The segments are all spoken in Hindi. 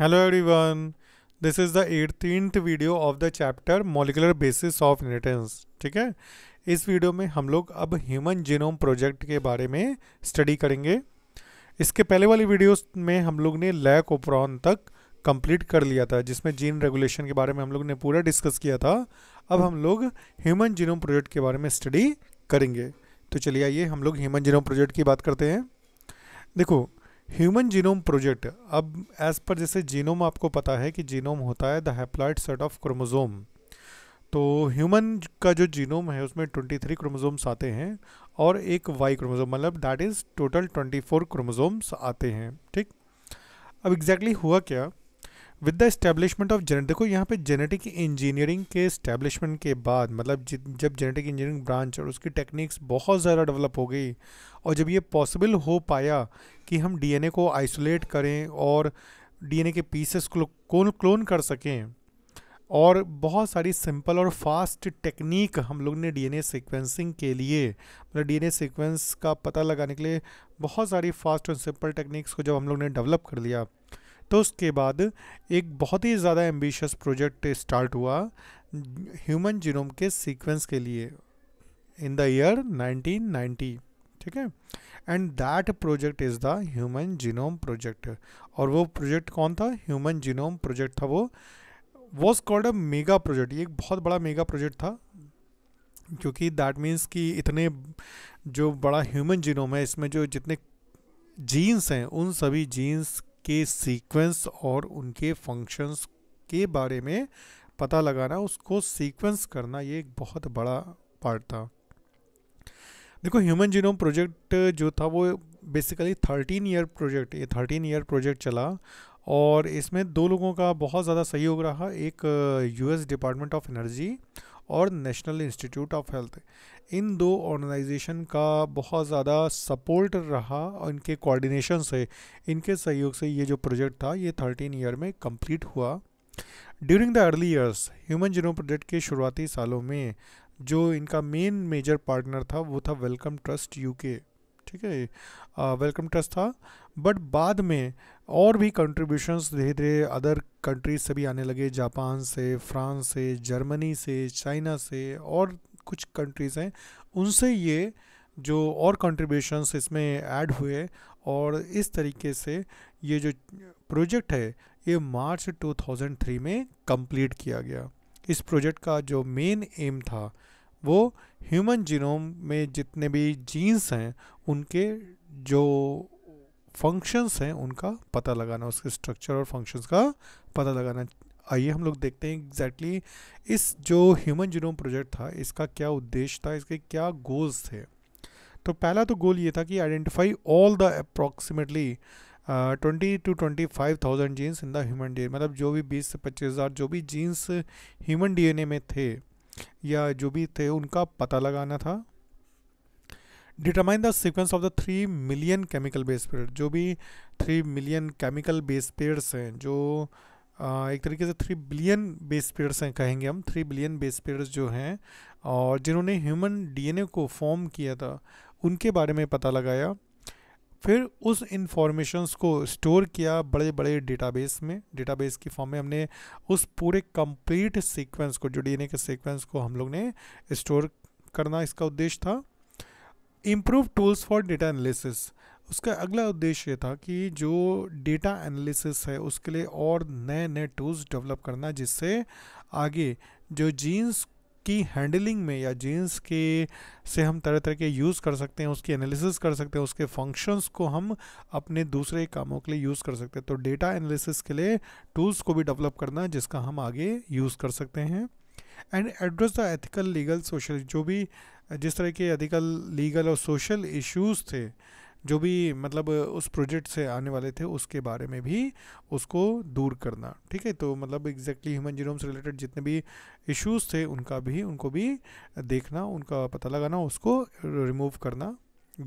hello everyone this is the eighteenth video of the chapter molecular basis of inheritance ठीक है इस वीडियो में हम लोग अब ह्यूमन जीनोम प्रोजेक्ट के बारे में स्टडी करेंगे इसके पहले वाली वीडियोस में हम लोग ने लैक ओपरॉन तक कंप्लीट कर लिया था जिसमें जीन रेगुलेशन के बारे में हम लोग ने पूरा डिस्कस किया था अब हम लोग ह्यूमन जीनोम प्रोजेक्ट के बारे में स्टडी करेंगे तो चलिए आइए हम लोग ह्यूमन जीनोम प्रोजेक्ट की बात करते हैं देखो ह्यूमन जीनोम प्रोजेक्ट अब एज पर जैसे जीनोम आपको पता है कि जीनोम होता है the haploid set of chromosome तो ह्यूमन का जो जीनोम है उसमें 23 क्रोमोजोम्स आते हैं और एक वाई क्रोमोजोम मतलब दैट इज़ टोटल 24 क्रोमोजोम्स आते हैं ठीक अब एग्जैक्टली exactly हुआ क्या with the establishment of genetic देखो यहाँ पे जेनेटिक इंजीनियरिंग के इस्टेब्लिशमेंट के बाद मतलब जब जेनेटिक इंजीनियरिंग ब्रांच और उसकी टेक्निक्स बहुत ज़्यादा डेवलप हो गई और जब ये पॉसिबल हो पाया कि हम डीएनए को आइसोलेट करें और डीएनए के पीसेस को क्लोन कर सकें और बहुत सारी सिंपल और फास्ट टेक्निक हम लोग ने डीएनए सीक्वेंसिंग के लिए मतलब डीएनए सीक्वेंस का पता लगाने के लिए बहुत सारी फास्ट और सिंपल टेक्निक्स को जब हम लोग ने डेवलप कर लिया तो उसके बाद एक बहुत ही ज़्यादा एम्बिशियस प्रोजेक्ट स्टार्ट हुआ ह्यूमन जीनोम के सीक्वेंस के लिए इन द ईयर 1990 ठीक है and that project is the human genome project और वो प्रोजेक्ट कौन था ह्यूमन जीनोम प्रोजेक्ट था वो was called a mega project ये एक बहुत बड़ा मेगा प्रोजेक्ट था क्योंकि दैट मीन्स कि इतने जो बड़ा ह्यूमन जीनोम है इसमें जो जितने जीन्स हैं उन सभी जीन्स के सीक्वेंस और उनके फंक्शंस के बारे में पता लगाना उसको सीक्वेंस करना ये एक बहुत बड़ा पार्ट था देखो ह्यूमन जीनोम प्रोजेक्ट जो था वो बेसिकली थर्टीन ईयर प्रोजेक्ट ये थर्टीन ईयर प्रोजेक्ट चला और इसमें दो लोगों का बहुत ज़्यादा सहयोग रहा एक यूएस डिपार्टमेंट ऑफ एनर्जी और नेशनल इंस्टीट्यूट ऑफ हेल्थ इन दो ऑर्गेनाइजेशन का बहुत ज़्यादा सपोर्ट रहा और इनके कोऑर्डिनेशन से इनके सहयोग से ये जो प्रोजेक्ट था ये थर्टीन ईयर में कंप्लीट हुआ during the early years human zero project के शुरुआती सालों में जो इनका मेन मेजर पार्टनर था वो था वेलकम ट्रस्ट यूके ठीक है वेलकम ट्रस्ट था बट बाद में और भी कंट्रीब्यूशंस धीरे धीरे अदर कंट्रीज से भी आने लगे जापान से फ्रांस से जर्मनी से चाइना से और कुछ कंट्रीज़ हैं उनसे ये जो और कंट्रीब्यूशंस इसमें ऐड हुए और इस तरीके से ये जो प्रोजेक्ट है ये मार्च 2003 में कंप्लीट किया गया इस प्रोजेक्ट का जो मेन एम था वो ह्यूमन जीनोम में जितने भी जीन्स हैं उनके जो फंक्शंस हैं उनका पता लगाना उसके स्ट्रक्चर और फंक्शंस का पता लगाना आइए हम लोग देखते हैं एग्जैक्टली exactly इस जो ह्यूमन जीनोम प्रोजेक्ट था इसका क्या उद्देश्य था इसके क्या गोल्स थे तो पहला तो गोल ये था कि identify all the approximately twenty two twenty five thousand genes in the human D मतलब जो भी बीस से पच्चीस हज़ार जो भी जीन्स ह्यूमन डी में थे या जो भी थे उनका पता लगाना था determine the sequence of the three million chemical base pair जो भी three million chemical base pairs हैं जो एक तरीके से थ्री बिलियन बेस पेयर्स हैं कहेंगे हम थ्री बिलियन बेस पेयर्स जो हैं और जिन्होंने ह्यूमन डीएनए को फॉर्म किया था उनके बारे में पता लगाया फिर उस इंफॉर्मेशंस को स्टोर किया बड़े बड़े डेटाबेस में डेटाबेस की फॉर्म में हमने उस पूरे कंप्लीट सीक्वेंस को जो डीएनए के सीक्वेंस को हम लोग ने स्टोर करना इसका उद्देश्य था improve tools for data analysis उसका अगला उद्देश्य था कि जो डेटा एनालिसिस है उसके लिए और नए नए टूल्स डेवलप करना जिससे आगे जो जीन्स की हैंडलिंग में या जीन्स के से हम तरह तरह के यूज़ कर सकते हैं उसकी एनालिसिस कर सकते हैं उसके फंक्शंस को हम अपने दूसरे कामों के लिए यूज़ कर सकते हैं तो डेटा एनालिसिस के लिए टूल्स को भी डेवलप करना जिसका हम आगे यूज़ कर सकते हैं and address the ethical legal social जो भी जिस तरह के एथिकल लीगल और सोशल इशूज़ थे जो भी मतलब उस प्रोजेक्ट से आने वाले थे उसके बारे में भी उसको दूर करना ठीक है तो मतलब एग्जैक्टली ह्यूमन जीनोम से रिलेटेड जितने भी इश्यूज थे उनका भी उनको भी देखना उनका पता लगाना उसको रिमूव करना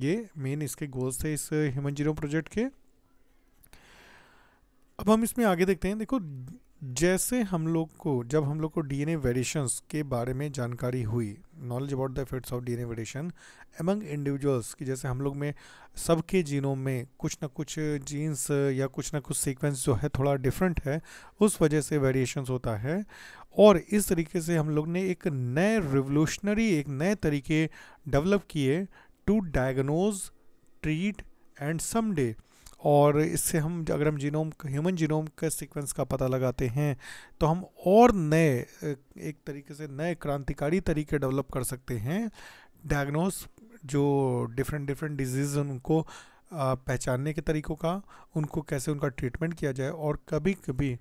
ये मेन इसके गोल्स थे इस ह्यूमन जीनोम प्रोजेक्ट के अब हम इसमें आगे देखते हैं देखो जैसे हम लोग को जब हम लोग को डीएनए वेरिएशंस के बारे में जानकारी हुई knowledge about the effects of DNA variation among individuals की जैसे हम लोग में सबके जीनों में कुछ ना कुछ जीन्स या कुछ ना कुछ सीक्वेंस जो है थोड़ा डिफरेंट है उस वजह से वेरिएशंस होता है और इस तरीके से हम लोग ने एक नए रिवोल्यूशनरी एक नए तरीके डेवलप किए to diagnose treat and someday day और इससे हम अगर हम जीनोम ह्यूमन जीनोम के सीक्वेंस का पता लगाते हैं तो हम और नए एक तरीके से नए क्रांतिकारी तरीके डेवलप कर सकते हैं डायग्नोस जो डिफरेंट डिफरेंट डिजीज़ उनको पहचानने के तरीक़ों का उनको कैसे उनका ट्रीटमेंट किया जाए और कभी कभी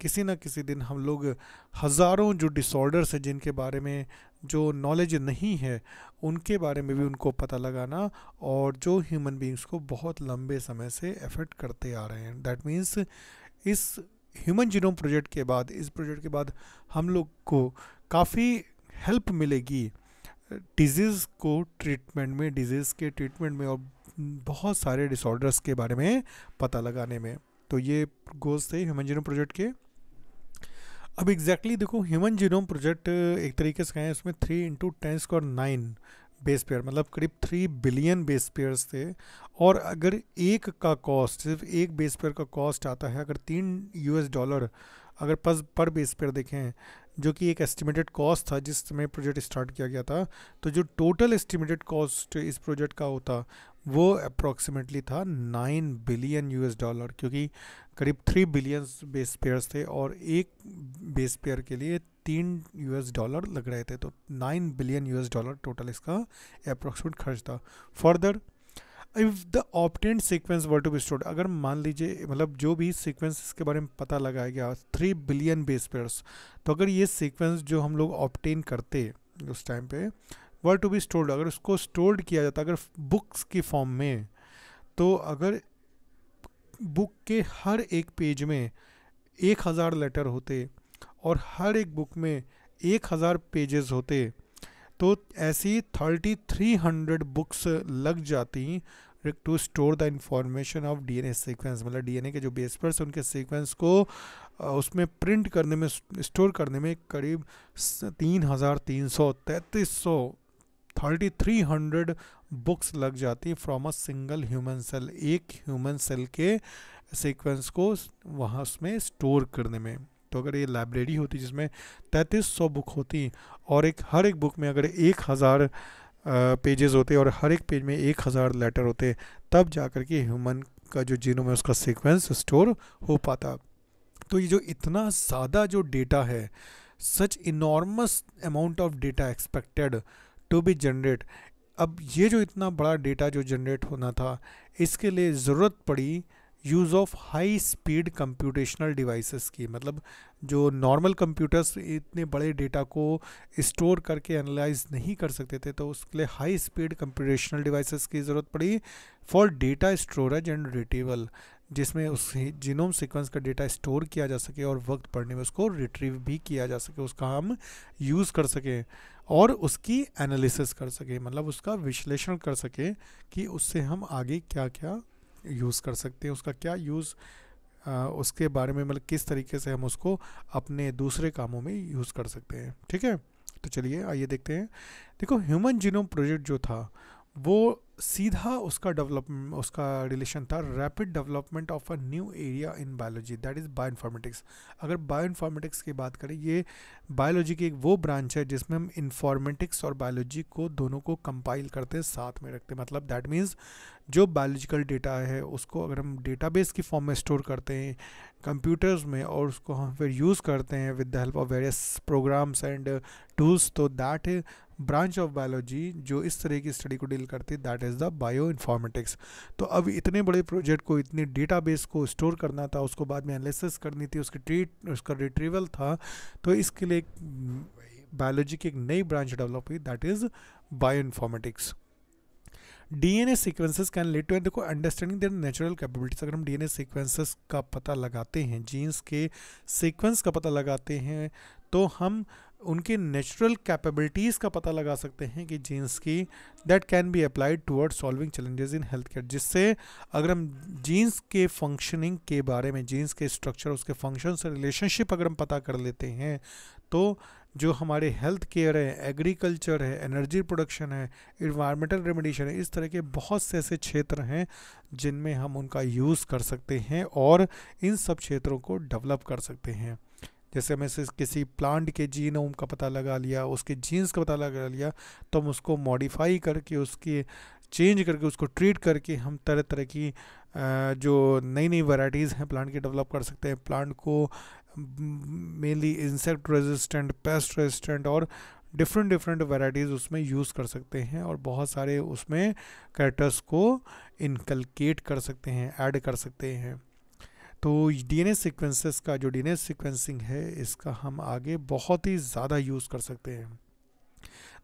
किसी ना किसी दिन हम लोग हज़ारों जो डिसऑर्डर्स हैं जिनके बारे में जो नॉलेज नहीं है उनके बारे में भी उनको पता लगाना और जो ह्यूमन बींग्स को बहुत लंबे समय से एफेक्ट करते आ रहे हैं दैट मीन्स इस ह्यूमन जीनोम प्रोजेक्ट के बाद इस प्रोजेक्ट के बाद हम लोग को काफ़ी हेल्प मिलेगी डिजीज़ को ट्रीटमेंट में डिजीज़ के ट्रीटमेंट में और बहुत सारे डिसऑर्डर्स के बारे में पता लगाने में तो ये गोल्स थे ह्यूमन जीनोम प्रोजेक्ट के अब एग्जैक्टली exactly देखो ह्यूमन जीनोम प्रोजेक्ट एक तरीके से कहें उसमें थ्री इंटू टेंस और नाइन बेस पेयर मतलब करीब थ्री बिलियन बेस पेयर्स थे और अगर एक का कॉस्ट सिर्फ एक बेस पेयर का कॉस्ट आता है अगर तीन यूएस डॉलर अगर पर बेस पेयर देखें जो कि एक एस्टिमेटेड कॉस्ट था जिस समय प्रोजेक्ट स्टार्ट किया गया था तो जो टोटल एस्टिमेटेड कॉस्ट इस प्रोजेक्ट का होता वो अप्रॉक्सीमेटली था नाइन बिलियन यूएस डॉलर क्योंकि करीब थ्री बिलियन बेस पेयर्स थे और एक बेस पेयर के लिए तीन यूएस डॉलर लग रहे थे तो nine billion US dollar total इसका अप्रॉक्सीमेट खर्च था further if the obtained sequence were to be stored अगर मान लीजिए मतलब जो भी सीक्वेंस इसके बारे में पता लगाया गया थ्री बिलियन बेस पेयर्स तो अगर ये सीक्वेंस जो हम लोग ऑप्टेन करते उस टाइम पे वर टू बी स्टोर्ड अगर उसको स्टोर्ड किया जाता अगर बुक्स की फॉर्म में तो अगर बुक के हर एक पेज में एक हज़ार लेटर होते और हर एक बुक में एक हज़ार पेजेस होते तो ऐसी थर्टी थ्री हंड्रेड बुक्स लग जाती to store the information of DNA sequence मतलब डीएनए के जो बेसपर्स उनके सीक्वेंस को उसमें प्रिंट करने में स्टोर करने में करीब तीन हज़ार तीन सौ तैंतीस सौ थर्टी थ्री हंड्रेड बुक्स लग जाती from a single human cell एक ह्यूमन सेल के सीक्वेंस को वहाँ उसमें स्टोर करने में तो अगर ये लाइब्रेरी होती जिसमें तैंतीस सौ बुक होती और एक हर एक बुक में अगर एक हज़ार पेजेस होते और हर एक पेज में एक हज़ार लेटर होते तब जा कर के ह्यूमन का जो जीनो में उसका सीक्वेंस स्टोर हो पाता तो ये जो इतना ज़्यादा जो डेटा है such enormous amount of data expected to be generate अब ये जो इतना बड़ा डेटा जो जनरेट होना था इसके लिए ज़रूरत पड़ी use of high speed computational devices की मतलब जो नॉर्मल कंप्यूटर्स इतने बड़े डेटा को स्टोर करके एनालाइज नहीं कर सकते थे तो उसके लिए हाई स्पीड कंप्यूटेशनल डिवाइसेस की ज़रूरत पड़ी for data storage and retrieval जिसमें उस जीनोम सीक्वेंस का डेटा स्टोर किया जा सके और वक्त पड़ने में उसको रिट्रीव भी किया जा सके उसका हम यूज़ कर सकें और उसकी एनालिसिस कर सकें मतलब उसका विश्लेषण कर सकें कि उससे हम आगे क्या क्या यूज़ कर सकते हैं उसका क्या यूज़ उसके बारे में मतलब किस तरीके से हम उसको अपने दूसरे कामों में यूज़ कर सकते हैं ठीक है तो चलिए आइए देखते हैं देखो ह्यूमन जीनोम प्रोजेक्ट जो था वो सीधा उसका डेवलप उसका रिलेशन था rapid development of a new area in biology that is bioinformatics अगर बायो इन्फॉर्मेटिक्स की बात करें ये बायोलॉजी की एक वो ब्रांच है जिसमें हम इन्फॉर्मेटिक्स और बायोलॉजी को दोनों को कंपाइल करते साथ में रखते मतलब दैट मीन्स जो बायोलॉजिकल डेटा है उसको अगर हम डेटाबेस की फॉर्म में स्टोर करते हैं कंप्यूटर्स में और उसको हम फिर यूज़ करते हैं with the help of various programs and tools तो दैट ब्रांच ऑफ बायोलॉजी जो इस तरह की स्टडी को डील करती है that is the bioinformatics तो अब इतने बड़े प्रोजेक्ट को इतने डेटाबेस को स्टोर करना था उसको बाद में एनालिसिस करनी थी उसकी ट्रीट उसका रिट्रीवल था तो इसके लिए बायोलॉजी mm, की एक नई ब्रांच डेवलप हुई that is bioinformatics DNA sequences can let to and देखो अंडरस्टैंडिंग देर नेचुरल कैपेबिलिटीज अगर हम डीएनए सीक्वेंसेस का पता लगाते हैं जीन्स के सीक्वेंस का पता लगाते हैं तो हम उनके नेचुरल कैपेबिलिटीज़ का पता लगा सकते हैं कि जीन्स की that can be applied toward solving challenges in health care जिससे अगर हम जीन्स के फंक्शनिंग के बारे में जीन्स के स्ट्रक्चर उसके फंक्शन से रिलेशनशिप अगर हम पता कर लेते हैं तो जो हमारे हेल्थ केयर है एग्रीकल्चर है एनर्जी प्रोडक्शन है इन्वायरमेंटल रेमेडिशन है इस तरह के बहुत से ऐसे क्षेत्र हैं जिनमें हम उनका यूज़ कर सकते हैं और इन सब क्षेत्रों को डेवलप कर सकते हैं जैसे हमें किसी प्लांट के जीनोम का पता लगा लिया उसके जीन्स का पता लगा लिया तो हम उसको मॉडिफाई करके उसके चेंज करके उसको ट्रीट करके हम तरह तरह की जो नई नई वैरायटीज़ हैं प्लांट की डेवलप कर सकते हैं प्लांट को mainly insect resistant pest resistant और डिफरेंट डिफरेंट वैरायटीज़ उसमें यूज़ कर सकते हैं और बहुत सारे उसमें कैरेक्टर्स को इनकलकेट कर सकते हैं ऐड कर सकते हैं तो डीएनए सीक्वेंसेस का जो डीएनए सीक्वेंसिंग है इसका हम आगे बहुत ही ज़्यादा यूज़ कर सकते हैं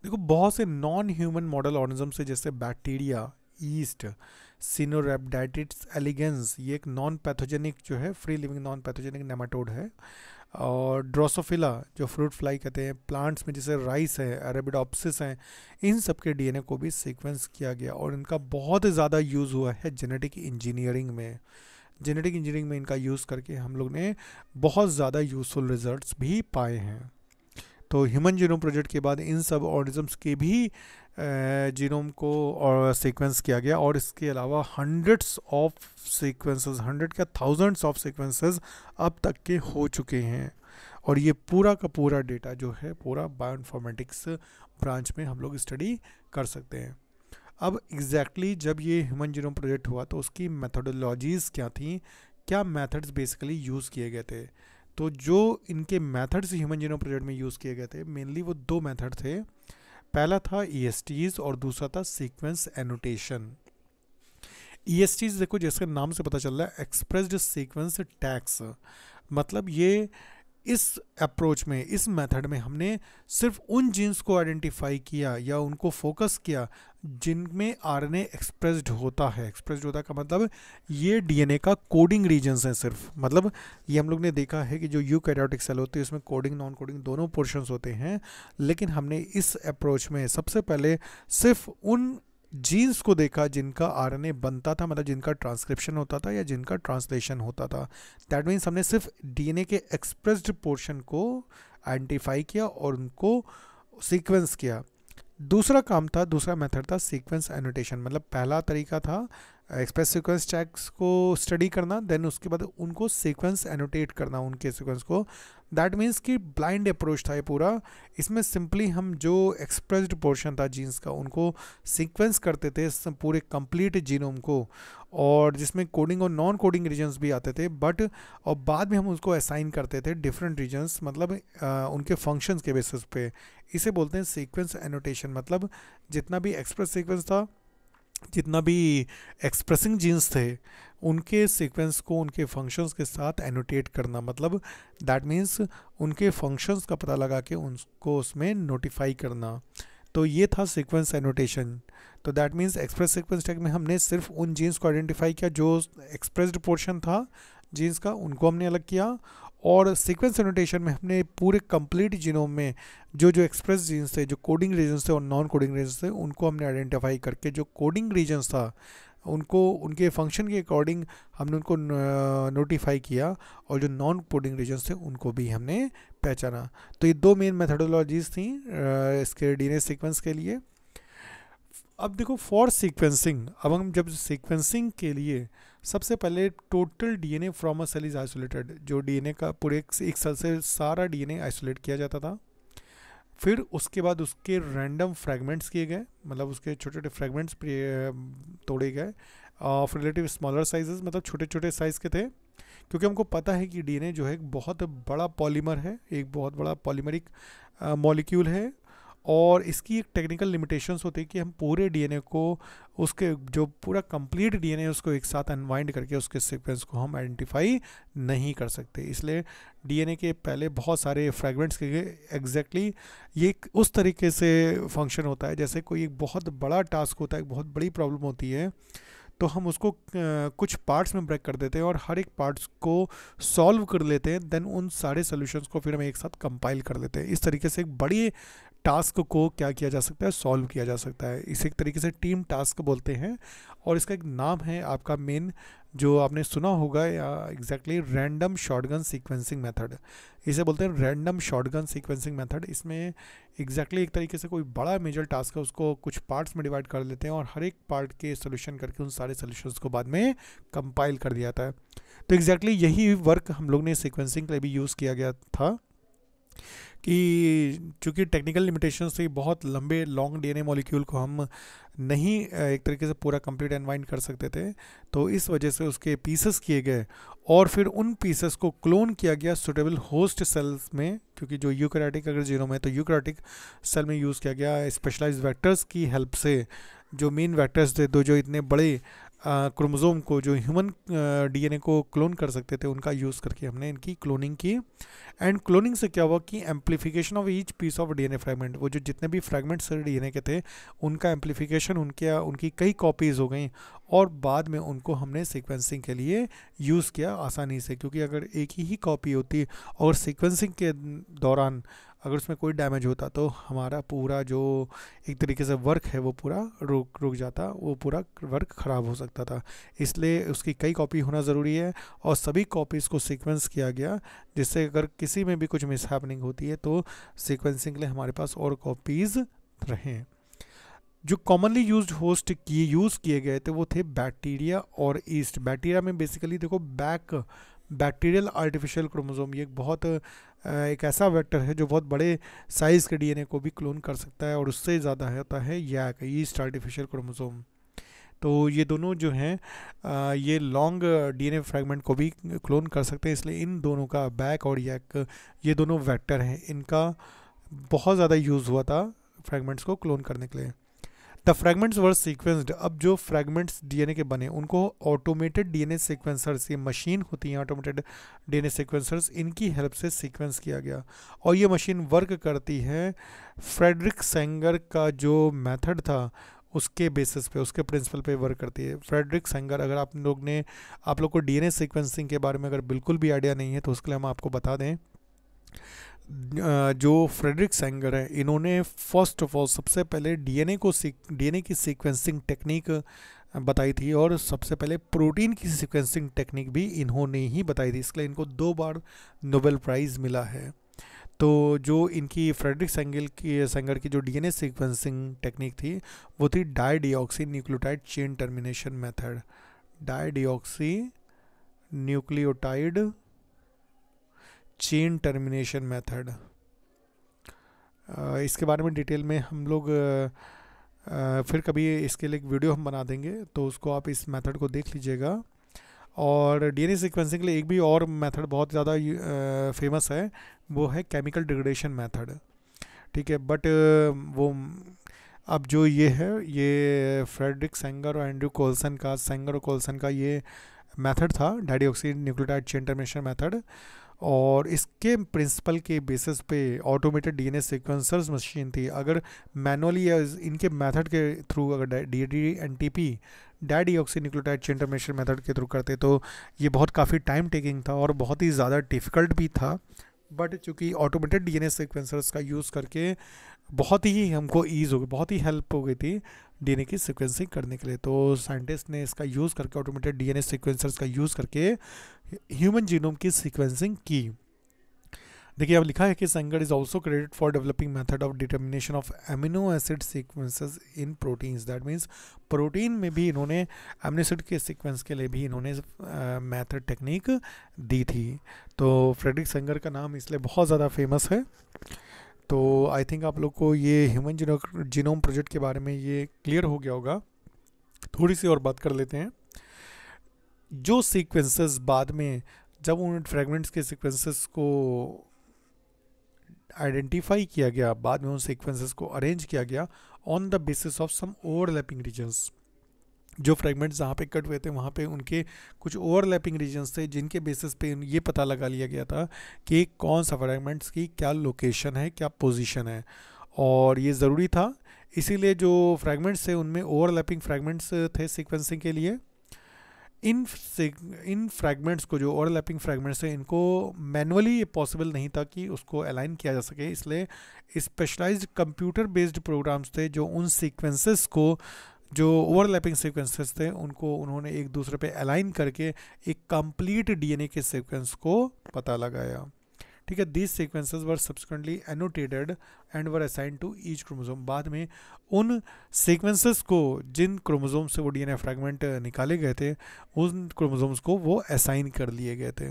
देखो बहुत से नॉन ह्यूमन मॉडल ऑर्गेनिज्म से जैसे बैक्टीरिया ईस्ट सिनोरेपडाइटिस एलिगेंस ये एक नॉन पैथोजेनिक जो है free living non pathogenic nematode है और ड्रोसोफिला जो फ्रूट फ्लाई कहते हैं प्लांट्स में जैसे राइस है एरेबिडोप्सिस हैं इन सब के डीएनए को भी सीक्वेंस किया गया और इनका बहुत ही ज़्यादा यूज़ हुआ है जेनेटिक इंजीनियरिंग में जेनेटिक इंजीनियरिंग में इनका यूज़ करके हम लोग ने बहुत ज़्यादा यूज़फुल रिजल्ट्स भी पाए हैं तो ह्यूमन जीनोम प्रोजेक्ट के बाद इन सब ऑर्गेनिजम्स के भी जीनोम को और सीक्वेंस किया गया और इसके अलावा हंड्रेड्स ऑफ सीक्वेंसेस हंड्रेड क्या थाउजेंड्स ऑफ सीक्वेंसेस अब तक के हो चुके हैं और ये पूरा का पूरा डेटा जो है पूरा बायोइनफॉर्मेटिक्स ब्रांच में हम लोग स्टडी कर सकते हैं अब एग्जैक्टली exactly जब ये ह्यूमन जीनोम प्रोजेक्ट हुआ तो उसकी मैथडोलॉजीज़ क्या थी क्या मैथड्स बेसिकली यूज़ किए गए थे तो जो इनके मैथड्स ह्यूमन जीनोम प्रोजेक्ट में यूज़ किए गए थे मेनली वो दो मैथड थे पहला था ई e और दूसरा था सीक्वेंस एनोटेशन ई देखो जैसे नाम से पता चल रहा है एक्सप्रेस्ड सीक्वेंस टैक्स मतलब ये इस अप्रोच में इस मेथड में हमने सिर्फ उन जीन्स को आइडेंटिफाई किया या उनको फोकस किया जिनमें आरएनए एक्सप्रेस्ड होता है एक्सप्रेस्ड होता का मतलब ये डीएनए का कोडिंग रीजन्स हैं सिर्फ मतलब ये हम लोग ने देखा है कि जो यू कैरियोटिक सेल होती है उसमें कोडिंग नॉन कोडिंग दोनों पोर्शंस होते हैं लेकिन हमने इस अप्रोच में सबसे पहले सिर्फ उन जीन्स को देखा जिनका आरएनए बनता था मतलब जिनका ट्रांसक्रिप्शन होता था या जिनका ट्रांसलेशन होता था दैट मीन्स हमने सिर्फ डीएनए के एक्सप्रेस्ड पोर्शन को आइडेंटिफाई किया और उनको सीक्वेंस किया दूसरा काम था दूसरा मेथड था सीक्वेंस एनोटेशन मतलब पहला तरीका था एक्सप्रेस सीक्वेंस चेक्स को स्टडी करना देन उसके बाद उनको सीक्वेंस एनोटेट करना उनके सीक्वेंस को दैट मीन्स कि ब्लाइंड अप्रोच था ये पूरा इसमें सिंपली हम जो एक्सप्रेस्ड पोर्शन था जीन्स का उनको सीक्वेंस करते थे पूरे कंप्लीट जीनोम को और जिसमें कोडिंग और नॉन कोडिंग रीजन्स भी आते थे बट और बाद में हम उसको असाइन करते थे डिफरेंट रीजन्स मतलब आ, उनके फंक्शंस के बेसिस पे इसे बोलते हैं सीक्वेंस एनोटेशन मतलब जितना भी एक्सप्रेस सीक्वेंस था जितना भी एक्सप्रेसिंग जीन्स थे उनके सीक्वेंस को उनके फंक्शंस के साथ एनोटेट करना मतलब दैट मीन्स उनके फंक्शंस का पता लगा के उनको उसमें नोटिफाई करना तो ये था सीक्वेंस एनोटेशन तो that means express sequence tag में हमने सिर्फ उन जीन्स को आइडेंटिफाई किया जो एक्सप्रेस्ड पोर्शन था जीन्स का उनको हमने अलग किया और सीक्वेंस नोटेशन में हमने पूरे कंप्लीट जीनोम में जो जो एक्सप्रेस जीन्स थे जो कोडिंग रीजन्स थे और नॉन कोडिंग रीजन्स थे उनको हमने आइडेंटिफाई करके जो कोडिंग रीजन्स था उनको उनके फंक्शन के अकॉर्डिंग हमने उनको नोटिफाई किया और जो नॉन कोडिंग रीजन्स थे उनको भी हमने पहचाना तो ये दो मेन मेथडोलॉजीज थी इसके डी सीक्वेंस के लिए अब देखो फॉर सीक्वेंसिंग अब हम जब सीक्वेंसिंग के लिए सबसे पहले total DNA from a cell is isolated जो डीएनए का पूरे एक सेल से सारा डीएनए आइसोलेट किया जाता था फिर उसके बाद उसके रैंडम फ्रैगमेंट्स किए गए मतलब उसके छोटे छोटे फ्रेगमेंट्स तोड़े गए ऑफ रिलेटिव स्मॉलर साइजेस मतलब छोटे छोटे साइज़ के थे क्योंकि हमको पता है कि डीएनए जो है एक बहुत बड़ा पॉलीमर है एक बहुत बड़ा पॉलीमरिक मॉलिक्यूल है और इसकी एक टेक्निकल लिमिटेशंस होती है कि हम पूरे डीएनए को उसके जो पूरा कंप्लीट डीएनए उसको एक साथ अनवाइंड करके उसके सीक्वेंस को हम आइडेंटिफाई नहीं कर सकते इसलिए डीएनए के पहले बहुत सारे फ्रेगमेंट्स के एग्जैक्टली exactly ये उस तरीके से फंक्शन होता है जैसे कोई एक बहुत बड़ा टास्क होता है बहुत बड़ी प्रॉब्लम होती है तो हम उसको कुछ पार्ट्स में ब्रेक कर देते हैं और हर एक पार्ट्स को सॉल्व कर लेते हैं देन उन सारे सोल्यूशंस को फिर हम एक साथ कंपाइल कर लेते हैं इस तरीके से एक बड़ी टास्क को क्या किया जा सकता है सॉल्व किया जा सकता है इसे एक तरीके से टीम टास्क बोलते हैं और इसका एक नाम है आपका मेन जो आपने सुना होगा या exactly random shotgun sequencing method इसे बोलते हैं रैंडम शॉटगन सीक्वेंसिंग मेथड इसमें एग्जैक्टली exactly एक तरीके से कोई बड़ा मेजर टास्क है उसको कुछ पार्ट्स में डिवाइड कर लेते हैं और हर एक पार्ट के सोल्यूशन करके उन सारे सोल्यूशंस को बाद में कंपाइल कर दिया जाता है तो एग्जैक्टली exactly यही वर्क हम लोग ने सिक्वेंसिंग के लिए भी यूज़ किया गया था कि चूँकि टेक्निकल लिमिटेशन से बहुत लंबे लॉन्ग डीएनए मॉलिक्यूल को हम नहीं एक तरीके से पूरा कंप्लीट एनवाइंड कर सकते थे तो इस वजह से उसके पीसेस किए गए और फिर उन पीसेस को क्लोन किया गया सुटेबल होस्ट सेल्स में क्योंकि जो यूक्रेटिक अगर जीरो तो में तो यूक्रेटिक सेल में यूज़ किया गया स्पेशलाइज वैक्टर्स की हेल्प से जो मेन वैक्टर्स थे दो जो इतने बड़े क्रोमोज़ोम को जो ह्यूमन डीएनए को क्लोन कर सकते थे उनका यूज़ करके हमने इनकी क्लोनिंग की एंड क्लोनिंग से क्या हुआ कि amplification of each piece of DNA fragment वो जो जितने भी फ्रैगमेंट्स डीएनए के थे उनका एम्पलीफिकेशन उनके उनकी कई कॉपीज़ हो गई और बाद में उनको हमने सिक्वेंसिंग के लिए यूज़ किया आसानी से क्योंकि अगर एक ही कॉपी होती और सिक्वेंसिंग के दौरान अगर उसमें कोई डैमेज होता तो हमारा पूरा जो एक तरीके से वर्क है वो पूरा रुक रुक जाता वो पूरा वर्क ख़राब हो सकता था इसलिए उसकी कई कॉपी होना ज़रूरी है और सभी कॉपीज़ को सीक्वेंस किया गया जिससे अगर किसी में भी कुछ मिस होती है तो सीक्वेंसिंग के लिए हमारे पास और कॉपीज़ रहें जो कॉमनली यूज होस्ट किए यूज़ किए गए थे वो थे बैक्टीरिया और ईस्ट बैक्टीरिया में बेसिकली देखो बैक बैक्टीरियल आर्टिफिशियल क्रोमोजोम ये एक बहुत एक ऐसा वेक्टर है जो बहुत बड़े साइज़ के डीएनए को भी क्लोन कर सकता है और उससे ज़्यादा होता है या ईस्ट आर्टिफिशियल क्रोमोसोम तो ये दोनों जो हैं ये लॉन्ग डीएनए फ्रैगमेंट को भी क्लोन कर सकते हैं इसलिए इन दोनों का बैक और यैक ये दोनों वैक्टर हैं इनका बहुत ज़्यादा यूज़ हुआ था फ्रैगमेंट्स को क्लोन करने के लिए द फ्रेगमेंट्स वर सीक्वेंसड अब जो फ्रेगमेंट्स डीएनए के बने उनको ऑटोमेटेड डीएनए सीक्वेंसर्स ये मशीन होती हैं ऑटोमेटेड डीएनए सिक्वेंसर्स इनकी हेल्प से सिक्वेंस किया गया और ये मशीन वर्क करती है फ्रेडरिक सेंगर का जो मेथड था उसके बेसिस पे उसके प्रिंसिपल पे वर्क करती है फ्रेडरिक सेंगर अगर आप लोग ने आप लोग को ए सिक्वेंसिंग के बारे में अगर बिल्कुल भी आइडिया नहीं है तो उसके लिए हम आपको बता दें जो फ्रेडरिक सेंगर है इन्होंने फर्स्ट ऑफ ऑल सबसे पहले डीएनए को डीएनए की सीक्वेंसिंग टेक्निक बताई थी और सबसे पहले प्रोटीन की सीक्वेंसिंग टेक्निक भी इन्होंने ही बताई थी इसलिए इनको दो बार नोबेल प्राइज़ मिला है तो जो इनकी फ्रेडरिक सेंगल की सेंगर की जो डीएनए सीक्वेंसिंग टेक्निक थी वो थी dideoxy nucleotide chain termination method dideoxy nucleotide chain termination method इसके बारे में डिटेल में हम लोग फिर कभी इसके लिए एक वीडियो हम बना देंगे तो उसको आप इस मेथड को देख लीजिएगा और डीएनए सीक्वेंसिंग के लिए एक भी और मेथड बहुत ज़्यादा फेमस है वो है केमिकल डिग्रेडेशन मेथड ठीक है बट वो अब जो ये है ये फ्रेडरिक सेंगर और एंड्रू कोल्सन का सेंगर और कोल्सन का ये मेथड था dideoxy nucleotide chain termination method और इसके प्रिंसिपल के बेसिस पे ऑटोमेटेड डीएनए सीक्वेंसर्स मशीन थी अगर मैनुअली या इनके मेथड के थ्रू अगर D D N T P dideoxynucleotide chain method के थ्रू करते तो ये बहुत काफ़ी टाइम टेकिंग था और बहुत ही ज़्यादा डिफ़िकल्ट भी था बट चूँकि ऑटोमेटेड डीएनए सीक्वेंसर्स का यूज़ करके बहुत ही हमको ईज़ हो गई बहुत ही हेल्प हो गई थी डीएनए की सिक्वेंसिंग करने के लिए तो साइंटिस्ट ने इसका यूज़ करके ऑटोमेटेड डीएनए सिक्वेंसर्स का यूज़ करके ह्यूमन जीनोम की सिक्वेंसिंग की देखिए अब लिखा है कि Sanger is also credit for developing method of determination of amino acid sequences in proteins that means protein में भी इन्होंने एमिनो एसिड के सीक्वेंस के लिए भी इन्होंने मेथड टेक्निक दी थी तो फ्रेडरिक सेंगर का नाम इसलिए बहुत ज़्यादा फेमस है तो आई थिंक आप लोग को ये ह्यूमन जिनो जीनोम प्रोजेक्ट के बारे में ये क्लियर हो गया होगा थोड़ी सी और बात कर लेते हैं जो सीक्वेंसेस बाद में जब उन फ्रेगमेंट्स के सीक्वेंसेस को आइडेंटिफाई किया गया बाद में उन सीक्वेंसेस को अरेंज किया गया on the basis of some overlapping regions जो फ्रेगमेंट्स जहाँ पे कट हुए थे वहाँ पे उनके कुछ ओवरलैपिंग रीजन्स थे जिनके बेसिस पे ये पता लगा लिया गया था कि कौन सा फ्रेगमेंट्स की क्या लोकेशन है क्या पोजीशन है और ये ज़रूरी था इसीलिए जो फ्रेगमेंट्स थे उनमें ओवरलैपिंग फ्रेगमेंट्स थे सीक्वेंसिंग के लिए इन इन फ्रैगमेंट्स को जो ओवरलैपिंग फ्रैगमेंट्स हैं इनको मैनुअली ये पॉसिबल नहीं था कि उसको अलाइन किया जा सके इसलिए स्पेशलाइज्ड कंप्यूटर बेस्ड प्रोग्राम्स थे जो उन सीक्वेंसेस को जो ओवरलैपिंग सीक्वेंसेस थे उनको उन्होंने एक दूसरे पे अलाइन करके एक कंप्लीट डीएनए के सीक्वेंस को पता लगाया ठीक है these sequences were subsequently annotated and were assign to each chromosome बाद में उन सीक्वेंसेस को जिन क्रोमोजोम से वो डीएनए फ्रैगमेंट निकाले गए थे उन क्रोमोजोम्स को वो असाइन कर लिए गए थे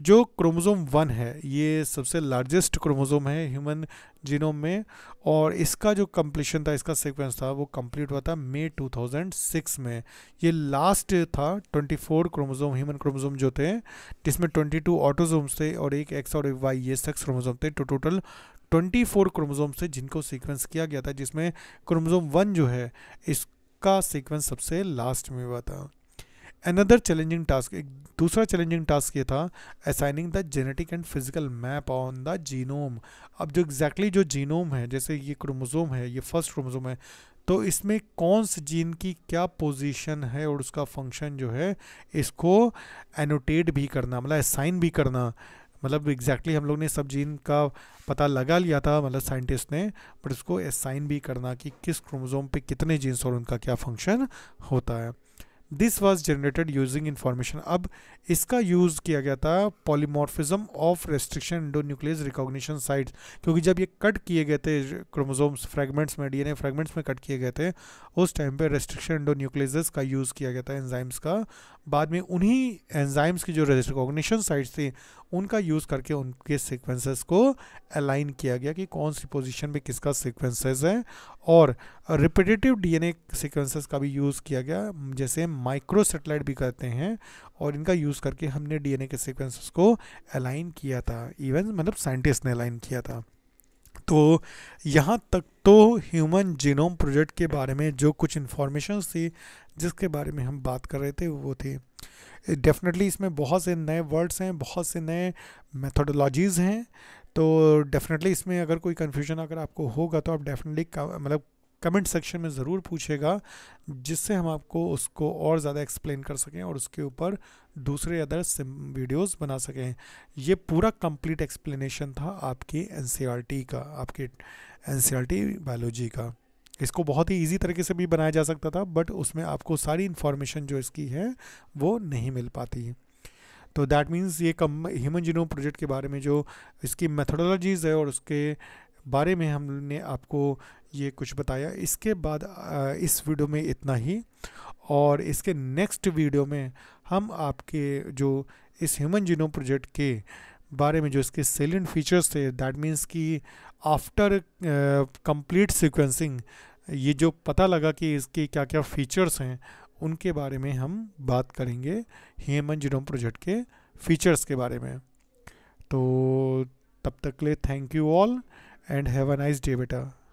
जो क्रोमोज़ोम वन है ये सबसे लार्जेस्ट क्रोमोज़ोम है ह्यूमन जीनोम में और इसका जो कम्प्लीशन था इसका सीक्वेंस था वो कंप्लीट हुआ था मई 2006 में ये लास्ट था 24 क्रोमोज़ोम ह्यूमन क्रोमोज़ोम जो थे जिसमें 22 ऑटोजोम्स थे और एक एक्स और एक वाई ये सेक्स क्रोमोज़ोम थे तो टोटल 24 क्रोमोज़ोम थे जिनको सीक्वेंस किया गया था जिसमें क्रोमोज़ोम वन जो है इसका सीक्वेंस सबसे लास्ट में हुआ था अनदर चैलेंजिंग टास्क एक दूसरा चैलेंजिंग टास्क ये था assigning the genetic and physical map on the genome अब जो एग्जैक्टली exactly जो जीनोम है जैसे ये क्रोमोजोम है ये फर्स्ट क्रोमोजोम है तो इसमें कौन से जीन की क्या पोजीशन है और उसका फंक्शन जो है इसको एनोटेट भी करना मतलब असाइन भी करना मतलब एग्जैक्टली exactly हम लोग ने सब जीन का पता लगा लिया था मतलब साइंटिस्ट ने बट उसको असाइन भी करना कि किस क्रोमोजोम पे कितने जीन्स और उनका क्या फंक्शन होता है this was generated using information अब इसका यूज़ किया गया था polymorphism of restriction endonuclease recognition sites क्योंकि जब ये कट किए गए थे क्रोमोजोम्स फ्रेगमेंट्स में डीएनए फ्रेगमेंट्स में कट किए गए थे उस टाइम पे रेस्ट्रिक्शन इंडो न्यूक्लियस का यूज़ किया गया था एंजाइम्स का बाद में उन्हीं एंजाइम्स की जो रिकॉग्निशन साइट्स थी उनका यूज़ करके उनके सीक्वेंसेस को अलाइन किया गया कि कौन सी पोजीशन पे किसका सीक्वेंसेस है और रिपीटेटिव डीएनए सीक्वेंसेस का भी यूज़ किया गया जैसे माइक्रो सेटेलाइट भी करते हैं और इनका यूज़ करके हमने डीएनए के सीक्वेंसेस को अलाइन किया था इवन मतलब साइंटिस्ट ने अलाइन किया था तो यहाँ तक तो ह्यूमन जीनोम प्रोजेक्ट के बारे में जो कुछ इन्फॉर्मेशन थी जिसके बारे में हम बात कर रहे थे वो थे डेफिनेटली इसमें बहुत से नए वर्ड्स हैं बहुत से नए मेथोडोलॉजीज़ हैं तो डेफिनेटली इसमें अगर कोई कन्फ्यूजन अगर आपको होगा तो आप डेफिनेटली मतलब कमेंट सेक्शन में ज़रूर पूछेगा जिससे हम आपको उसको और ज़्यादा एक्सप्लेन कर सकें और उसके ऊपर दूसरे अदर वीडियोस बना सकें ये पूरा कंप्लीट एक्सप्लेनेशन था आपकी एन e का आपके एन बायोलॉजी e का इसको बहुत ही इजी तरीके से भी बनाया जा सकता था बट उसमें आपको सारी इन्फॉर्मेशन जो इसकी है वो नहीं मिल पाती है तो दैट मीन्स ये कम ह्यूमन जीनोम प्रोजेक्ट के बारे में जो इसकी मेथोडोलॉजीज़ है और उसके बारे में हमने आपको ये कुछ बताया इसके बाद इस वीडियो में इतना ही और इसके नेक्स्ट वीडियो में हम आपके जो इस ह्यूमन जीनोम प्रोजेक्ट के बारे में जो इसके सेलेंट फीचर्स थे दैट मीन्स कि आफ्टर कंप्लीट सिक्वेंसिंग ये जो पता लगा कि इसके क्या क्या फीचर्स हैं उनके बारे में हम बात करेंगे हेमन जिनोम प्रोजेक्ट के फीचर्स के बारे में तो तब तक ले thank you all and have a nice day बेटा